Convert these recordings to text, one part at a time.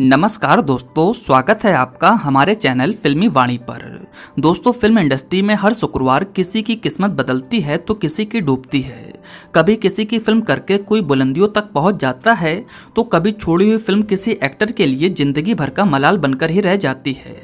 नमस्कार दोस्तों स्वागत है आपका हमारे चैनल फिल्मी वाणी पर दोस्तों फिल्म इंडस्ट्री में हर शुक्रवार किसी की किस्मत बदलती है तो किसी की डूबती है कभी किसी की फिल्म करके कोई बुलंदियों तक पहुंच जाता है तो कभी छोड़ी हुई फिल्म किसी एक्टर के लिए जिंदगी भर का मलाल बनकर ही रह जाती है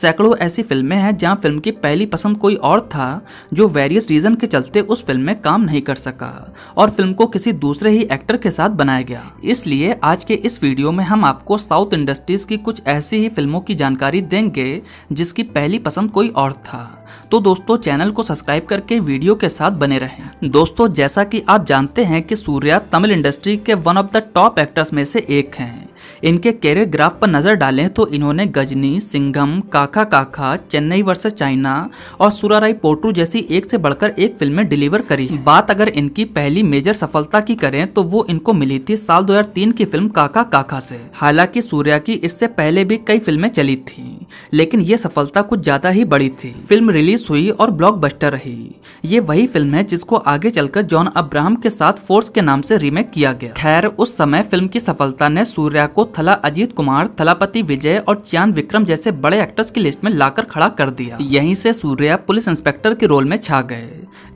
सैकड़ों ऐसी फिल्में हैं जहां फिल्म की पहली पसंद कोई और था जो वेरियस रीजन के चलते उस फिल्म में काम नहीं कर सका और फिल्म को किसी दूसरे ही एक्टर के साथ बनाया गया इसलिए आज के इस वीडियो में हम आपको साउथ साउथ इंडस्ट्रीज की कुछ ऐसी ही फिल्मों की जानकारी देंगे जिसकी पहली पसंद कोई और था तो दोस्तों चैनल को सब्सक्राइब करके वीडियो के साथ बने रहें दोस्तों जैसा कि आप जानते हैं कि सूर्या तमिल इंडस्ट्री के one of the top actors में से एक हैं इनके कैरियर ग्राफ पर नज़र डालें तो इन्होंने गजनी सिंघम काका काका चेन्नई वर्सेस चाइना और सुराराई पोटू जैसी एक से बढ़कर एक फिल्में डिलीवर करी बात अगर इनकी पहली मेजर सफलता की करें तो वो इनको मिली थी साल 2003 की फिल्म काका काका से हालांकि सूर्या की इससे पहले भी कई फिल्में चली थी लेकिन ये सफलता कुछ ज़्यादा ही बड़ी थी फिल्म रिलीज हुई और ब्लॉकबस्टर रही ये वही फिल्म है जिसको आगे चलकर जॉन अब्राहम के साथ फोर्स के नाम से रीमेक किया गया खैर उस समय फिल्म की सफलता ने सूर्या को थला अजीत कुमार थलापति विजय और चैन विक्रम जैसे बड़े एक्टर्स की लिस्ट में लाकर खड़ा कर दिया यहीं से सूर्या पुलिस इंस्पेक्टर के रोल में छा गए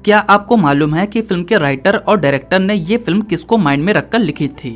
क्या आपको मालूम है कि फिल्म के राइटर और डायरेक्टर ने ये फिल्म किसको माइंड में रखकर लिखी थी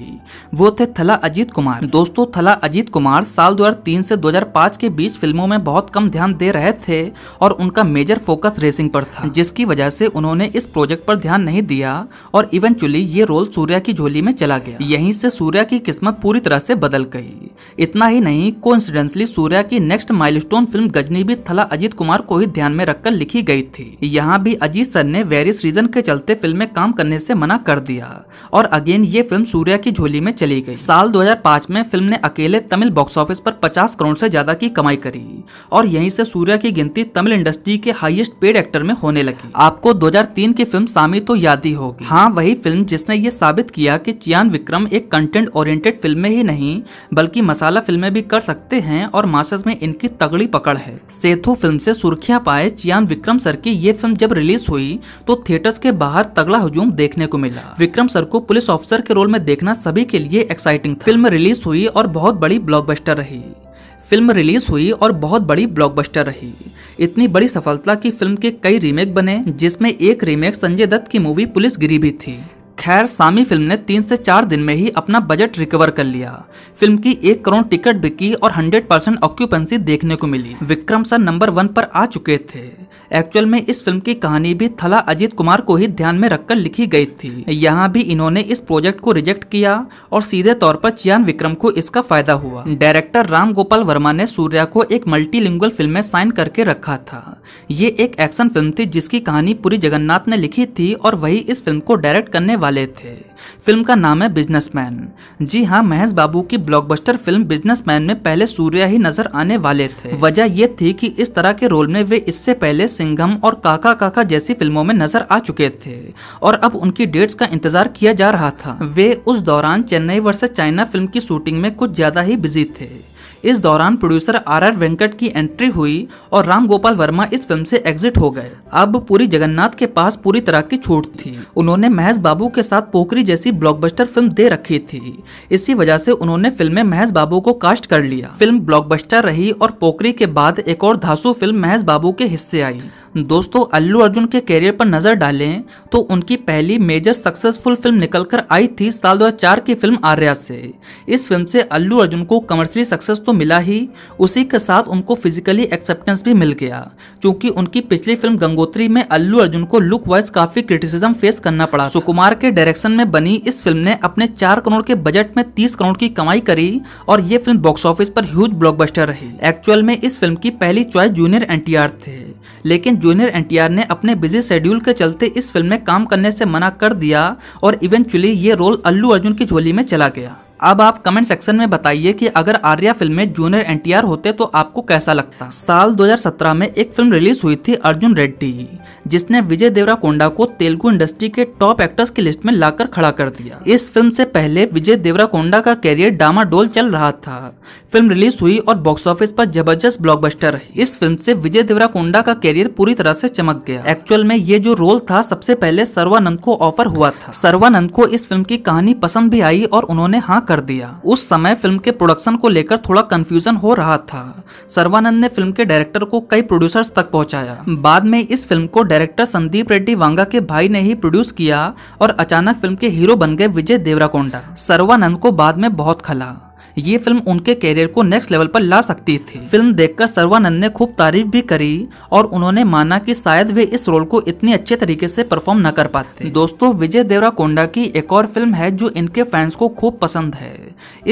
वो थे थला अजीत कुमार दोस्तों थला अजीत कुमार साल 2003 से 2005 के बीच बीच फिल्मों में बहुत कम ध्यान दे रहे थे और उनका मेजर फोकस रेसिंग पर था जिसकी वजह से उन्होंने इस प्रोजेक्ट पर ध्यान नहीं दिया और इवेंचुअली ये रोल सूर्या की झोली में चला गया यहीं से सूर्या की किस्मत पूरी तरह से बदल गई इतना ही नहीं को सूर्या की नेक्स्ट माइलस्टोन फिल्म गजनी भी थला अजीत कुमार को ही ध्यान में रखकर लिखी गई थी यहाँ भी अजीत सर ने वेरियस रीजन के चलते फिल्म में काम करने से मना कर दिया और अगेन ये फिल्म सूर्या की झोली में चली गई साल 2005 में फिल्म ने अकेले तमिल बॉक्स ऑफिस पर 50 करोड़ से ज्यादा की कमाई करी और यहीं से सूर्या की गिनती तमिल इंडस्ट्री के हाईएस्ट पेड एक्टर में होने लगी आपको 2003 की फिल्म सामी तो याद ही होगी हाँ वही फिल्म जिसने ये साबित किया कि चियान विक्रम एक कंटेंट ओरिएंटेड फिल्म में ही नहीं बल्कि मसाला फिल्म भी कर सकते हैं और मासस में इनकी तगड़ी पकड़ है सेतु फिल्म से सुर्खियां पाए चियान विक्रम सर की ये फिल्म जब रिलीज हुई तो थिएटर्स के बाहर तगड़ा हजूम देखने को मिला विक्रम सर को पुलिस ऑफिसर के रोल में देखना सभी के लिए एक्साइटिंग फिल्म रिलीज हुई और बहुत बड़ी ब्लॉकबस्टर रही फिल्म रिलीज हुई और बहुत बड़ी ब्लॉकबस्टर रही इतनी बड़ी सफलता की फिल्म के कई रीमेक बने जिसमें एक रीमेक संजय दत्त की मूवी पुलिस गिरी भी थी खैर सामी फिल्म ने तीन से चार दिन में ही अपना बजट रिकवर कर लिया फिल्म की एक करोड़ टिकट बिकी और 100 परसेंट ऑक्यूपेंसी देखने को मिली विक्रम सर नंबर वन पर आ चुके थे एक्चुअल में इस फिल्म की कहानी भी थला अजीत कुमार को ही ध्यान में रखकर लिखी गई थी यहाँ भी इन्होंने इस प्रोजेक्ट को रिजेक्ट किया और सीधे तौर पर चियान विक्रम को इसका फायदा हुआ डायरेक्टर राम गोपाल वर्मा ने सूर्या को एक मल्टीलिंगुअल फिल्म में साइन करके रखा था ये एक एक्शन फिल्म थी जिसकी कहानी पूरी जगन्नाथ ने लिखी थी और वही इस फिल्म को डायरेक्ट करने वाले वाले थे फिल्म का नाम है बिजनेसमैन जी हाँ महेश बाबू की ब्लॉकबस्टर फिल्म बिजनेसमैन में पहले सूर्या ही नजर आने वाले थे वजह यह थी कि इस तरह के रोल में वे इससे पहले सिंघम और काका काका जैसी फिल्मों में नजर आ चुके थे और अब उनकी डेट्स का इंतजार किया जा रहा था वे उस दौरान चेन्नई वर्सेस चाइना फिल्म की शूटिंग में कुछ ज्यादा ही बिजी थे इस दौरान प्रोड्यूसर आर आर वेंकट की एंट्री हुई और राम गोपाल वर्मा इस फिल्म से एग्जिट हो गए अब पूरी जगन्नाथ के पास पूरी तरह की छूट थी उन्होंने महेश बाबू के साथ पोखरी जैसी ब्लॉकबस्टर फिल्म दे रखी थी इसी वजह से उन्होंने फिल्म में महेश बाबू को कास्ट कर लिया फिल्म ब्लॉकबस्टर रही और पोकरी के बाद एक और धासु फिल्म महेश बाबू के हिस्से आई दोस्तों अल्लू अर्जुन के करियर पर नजर डालें तो उनकी पहली मेजर सक्सेसफुल फिल्म निकलकर आई थी साल 2004 की फिल्म आर्या से इस फिल्म से अल्लू अर्जुन को कमर्शियली सक्सेस तो मिला ही उसी के साथ उनको फिजिकली एक्सेप्टेंस भी मिल गया क्योंकि उनकी पिछली फिल्म गंगोत्री में अल्लू अर्जुन को लुक वाइज काफी क्रिटिसिज्म फेस करना पड़ा सुकुमार के डायरेक्शन में बनी इस फिल्म ने अपने चार करोड़ के बजट में तीस करोड़ की कमाई करी और ये फिल्म बॉक्स ऑफिस पर ह्यूज ब्लॉकबस्टर रही एक्चुअल में इस फिल्म की पहली चॉइस जूनियर एनटीआर थे लेकिन जूनियर एनटीआर ने अपने बिजी शेड्यूल के चलते इस फिल्म में काम करने से मना कर दिया और इवेंचुअली ये रोल अल्लू अर्जुन की झोली में चला गया अब आप कमेंट सेक्शन में बताइए कि अगर आर्या फिल्म में जूनियर एनटीआर होते तो आपको कैसा लगता साल 2017 में एक फिल्म रिलीज हुई थी अर्जुन रेड्डी जिसने विजय देवरा कोंडा को तेलुगु इंडस्ट्री के टॉप एक्टर्स की लिस्ट में लाकर खड़ा कर दिया इस फिल्म से पहले विजय देवरा कोंडा का कैरियर डामाडोल चल रहा था फिल्म रिलीज हुई और बॉक्स ऑफिस पर जबरदस्त ब्लॉकबस्टर इस फिल्म से विजय देवरा कोंडा का कैरियर पूरी तरह से चमक गया एक्चुअल में ये जो रोल था सबसे पहले सर्वानंद को ऑफर हुआ था सर्वानंद को इस फिल्म की कहानी पसंद भी आई और उन्होंने हाँ कर दिया उस समय फिल्म के प्रोडक्शन को लेकर थोड़ा कंफ्यूजन हो रहा था सर्वानंद ने फिल्म के डायरेक्टर को कई प्रोड्यूसर्स तक पहुंचाया बाद में इस फिल्म को डायरेक्टर संदीप रेड्डी वांगा के भाई ने ही प्रोड्यूस किया और अचानक फिल्म के हीरो बन गए विजय देवराकोंडा सर्वानंद को बाद में बहुत खला ये फिल्म उनके कैरियर को नेक्स्ट लेवल पर ला सकती थी फिल्म देखकर सर्वानंद ने खूब तारीफ भी करी और उन्होंने माना कि शायद वे इस रोल को इतनी अच्छे तरीके से परफॉर्म न कर पाते दोस्तों विजय देवरा कोंडा की एक और फिल्म है जो इनके फैंस को खूब पसंद है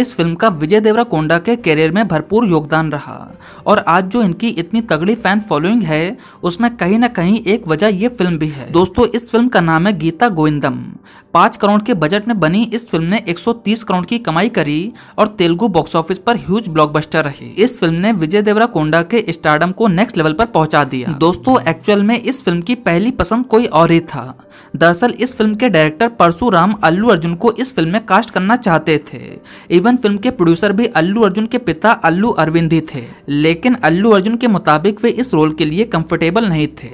इस फिल्म का विजय देवरा कोंडा के कैरियर में भरपूर योगदान रहा और आज जो इनकी इतनी तगड़ी फैन फॉलोइंग है उसमें कहीं ना कहीं एक वजह ये फिल्म भी है दोस्तों इस फिल्म का नाम है गीता गोविंदम पांच करोड़ के बजट में बनी इस फिल्म ने 130 करोड़ की कमाई करी और तेलुगु बॉक्स ऑफिस पर ह्यूज ब्लॉकबस्टर रही इस फिल्म ने विजय देवरा कोंडा के स्टार्डम को नेक्स्ट लेवल पर पहुंचा दिया दोस्तों एक्चुअल में इस फिल्म की पहली पसंद कोई और ही था दरअसल इस फिल्म के डायरेक्टर परशुराम अल्लू अर्जुन को इस फिल्म में कास्ट करना चाहते थे इवन फिल्म के प्रोड्यूसर भी अल्लू अर्जुन के पिता अल्लू अरविंद ही थे लेकिन अल्लू अर्जुन के मुताबिक वे इस रोल के लिए कंफर्टेबल नहीं थे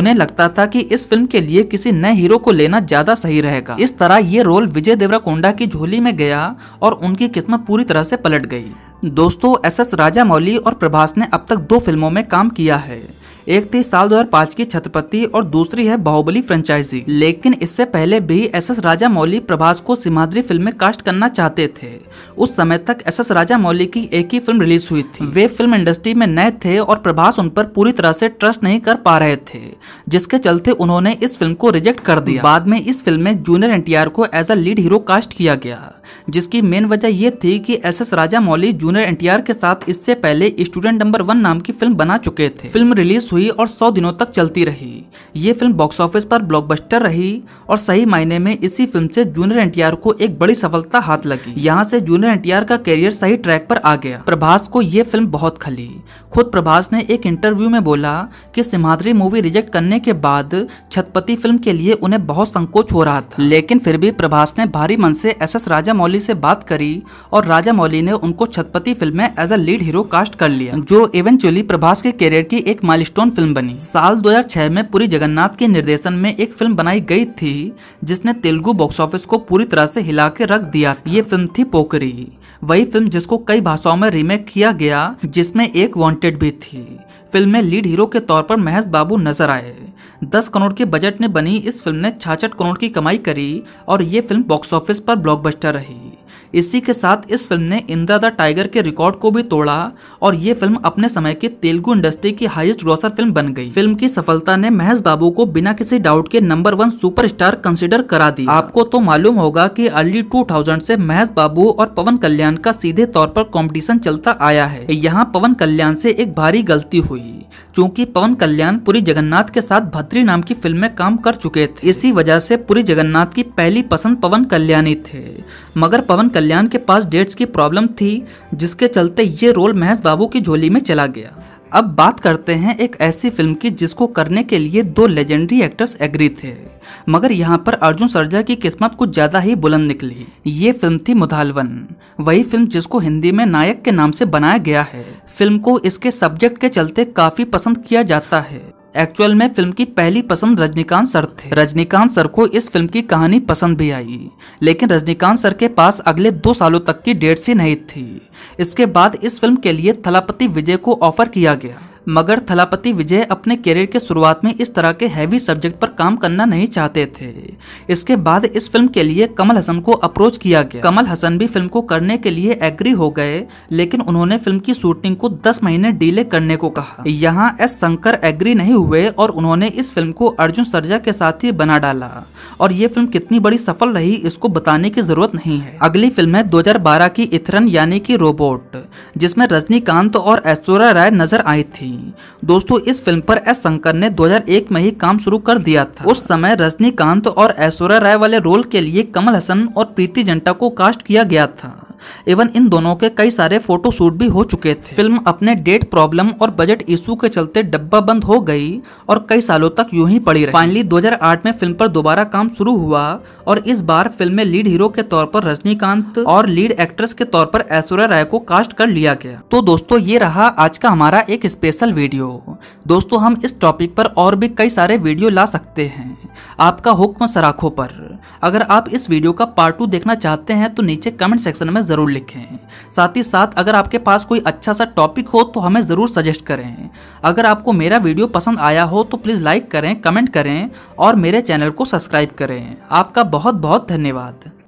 उन्हें लगता था कि इस फिल्म के लिए किसी नए हीरो को लेना ज्यादा सही रहेगा इस तरह ये रोल विजय देवरा की झोली में गया और उनकी किस्मत पूरी तरह से पलट गई दोस्तों एस एस राजा मौली और प्रभास ने अब तक दो फिल्मों में काम किया है एक थी साल 2005 की छत्रपति और दूसरी है बाहुबली फ्रेंचाइजी लेकिन इससे पहले भी एस एस राजा मौली प्रभास को सिमाद्री फिल्म में कास्ट करना चाहते थे उस समय तक एस एस राजा मौली की एक ही फिल्म रिलीज हुई थी वे फिल्म इंडस्ट्री में नए थे और प्रभास उन पर पूरी तरह से ट्रस्ट नहीं कर पा रहे थे जिसके चलते उन्होंने इस फिल्म को रिजेक्ट कर दिया बाद में इस फिल्म में जूनियर एन को as a lead hero cast किया गया जिसकी मेन वजह यह थी कि एस एस राजा मौली जूनियर एनटीआर के साथ इससे पहले स्टूडेंट नंबर वन नाम की फिल्म बना चुके थे फिल्म रिलीज हुई और सौ दिनों तक चलती रही ये फिल्म बॉक्स ऑफिस पर ब्लॉकबस्टर रही और सही मायने में इसी फिल्म से जूनियर एनटीआर को एक बड़ी सफलता हाथ लगी यहाँ से जूनियर एनटीआर का करियर सही ट्रैक पर आ गया प्रभास को ये फिल्म बहुत खली खुद प्रभास ने एक इंटरव्यू में बोला की सिमाद्री मूवी रिजेक्ट करने के बाद छतपति फिल्म के लिए उन्हें बहुत संकोच हो रहा था लेकिन फिर भी प्रभास ने भारी मन से एस एस राजा मौली से बात करी और राजा मौली ने उनको छतपति फिल्म में as a lead hero cast कर लिया जो इवेंचुअली प्रभास के करियर की एक माइलस्टोन फिल्म बनी साल 2006 में पूरी जगन्नाथ के निर्देशन में एक फिल्म बनाई गई थी जिसने तेलुगु बॉक्स ऑफिस को पूरी तरह से हिला के रख दिया ये फिल्म थी पोकरी वही फिल्म जिसको कई भाषाओं में रीमेक किया गया जिसमें एक वांटेड भी थी फिल्म में लीड हीरो के तौर पर महेश बाबू नजर आए दस करोड़ के बजट ने बनी इस फिल्म ने छाछठ करोड़ की कमाई करी और ये फिल्म बॉक्स ऑफिस पर ब्लॉकबस्टर रही इसी के साथ इस फिल्म ने इंदिरा द टाइगर के रिकॉर्ड को भी तोड़ा और ये फिल्म अपने समय की तेलुगु इंडस्ट्री की हाईएस्ट ग्रोसर फिल्म बन गई फिल्म की सफलता ने महेश बाबू को बिना किसी डाउट के नंबर वन सुपरस्टार कंसिडर करा दी आपको तो मालूम होगा कि अर्ली 2000 से महेश बाबू और पवन कल्याण का सीधे तौर पर कॉम्पिटिशन चलता आया है यहाँ पवन कल्याण से एक भारी गलती हुई चूँकि पवन कल्याण पूरी जगन्नाथ के साथ भद्दा यात्री नाम की फिल्म में काम कर चुके थे इसी वजह से पूरी जगन्नाथ की पहली पसंद पवन कल्याणी थे मगर पवन कल्याण के पास डेट्स की प्रॉब्लम थी जिसके चलते ये रोल महेश बाबू की झोली में चला गया अब बात करते हैं एक ऐसी फिल्म की जिसको करने के लिए दो लेजेंडरी एक्टर्स एग्री थे मगर यहाँ पर अर्जुन सरजा की किस्मत कुछ ज़्यादा ही बुलंद निकली ये फिल्म थी मुधालवन वही फिल्म जिसको हिंदी में नायक के नाम से बनाया गया है फिल्म को इसके सब्जेक्ट के चलते काफ़ी पसंद किया जाता है एक्चुअल में फिल्म की पहली पसंद रजनीकांत सर थे रजनीकांत सर को इस फिल्म की कहानी पसंद भी आई लेकिन रजनीकांत सर के पास अगले दो सालों तक की डेट सी नहीं थी इसके बाद इस फिल्म के लिए थलापति विजय को ऑफर किया गया मगर थलापति विजय अपने करियर के शुरुआत में इस तरह के हैवी सब्जेक्ट पर काम करना नहीं चाहते थे इसके बाद इस फिल्म के लिए कमल हसन को अप्रोच किया गया कमल हसन भी फिल्म को करने के लिए एग्री हो गए लेकिन उन्होंने फिल्म की शूटिंग को दस महीने डिले करने को कहा यहाँ एस शंकर एग्री नहीं हुए और उन्होंने इस फिल्म को अर्जुन सर्जा के साथ ही बना डाला और ये फिल्म कितनी बड़ी सफल रही इसको बताने की जरूरत नहीं है अगली फिल्म है दो की इथरन यानी की रोबोट जिसमें रजनीकांत और ऐश्वर्या राय नजर आई थी थी दोस्तों इस फिल्म पर एस शंकर ने 2001 में ही काम शुरू कर दिया था उस समय रजनीकांत और ऐश्वर्या राय वाले रोल के लिए कमल हसन और प्रीति जंटा को कास्ट किया गया था इवन इन दोनों के कई सारे फोटो शूट भी हो चुके थे फिल्म अपने डेट प्रॉब्लम और बजट इशू के चलते डब्बा बंद हो गई और कई सालों तक यूं ही पड़ी रही फाइनली 2008 में फिल्म पर दोबारा काम शुरू हुआ और इस बार फिल्म में लीड हीरो के तौर पर रजनीकांत और लीड एक्ट्रेस के तौर पर ऐश्वर्या राय को कास्ट कर लिया गया तो दोस्तों ये रहा आज का हमारा एक स्पेशल वीडियो दोस्तों हम इस टॉपिक पर और भी कई सारे वीडियो ला सकते हैं आपका हुक्म सराखों पर अगर आप इस वीडियो का पार्ट टू देखना चाहते हैं तो नीचे कमेंट सेक्शन में ज़रूर लिखें साथ ही साथ अगर आपके पास कोई अच्छा सा टॉपिक हो तो हमें ज़रूर सजेस्ट करें अगर आपको मेरा वीडियो पसंद आया हो तो प्लीज़ लाइक करें कमेंट करें और मेरे चैनल को सब्सक्राइब करें आपका बहुत बहुत धन्यवाद